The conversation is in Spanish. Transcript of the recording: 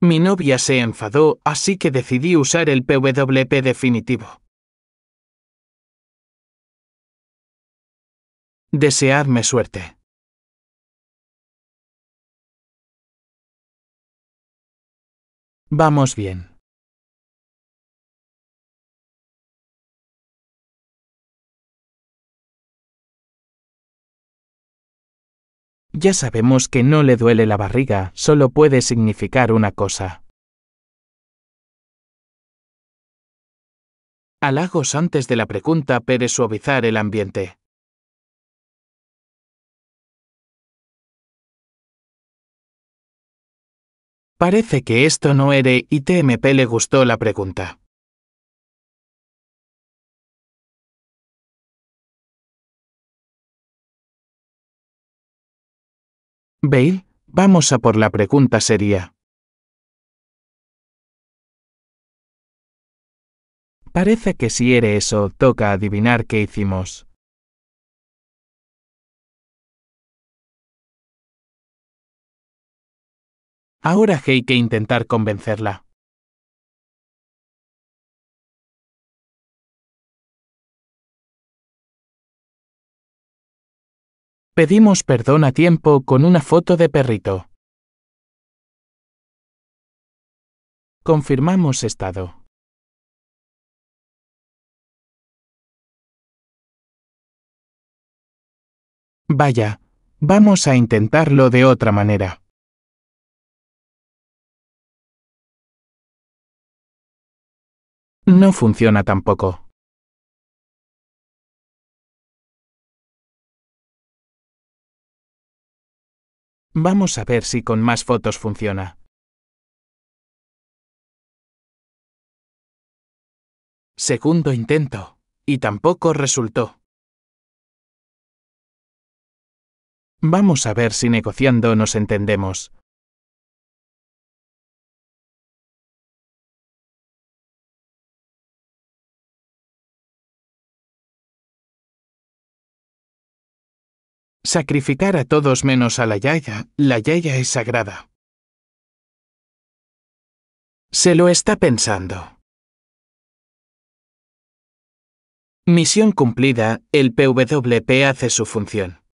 Mi novia se enfadó, así que decidí usar el PWP definitivo. Deseadme suerte. Vamos bien. Ya sabemos que no le duele la barriga, solo puede significar una cosa. Alagos antes de la pregunta pere suavizar el ambiente. Parece que esto no era y TMP le gustó la pregunta. Bale, vamos a por la pregunta seria. Parece que si eres eso, toca adivinar qué hicimos. Ahora hay que intentar convencerla. Pedimos perdón a tiempo con una foto de perrito. Confirmamos estado. Vaya, vamos a intentarlo de otra manera. No funciona tampoco. Vamos a ver si con más fotos funciona. Segundo intento, y tampoco resultó. Vamos a ver si negociando nos entendemos. Sacrificar a todos menos a la Yaya, la Yaya es sagrada. Se lo está pensando. Misión cumplida, el PWP hace su función.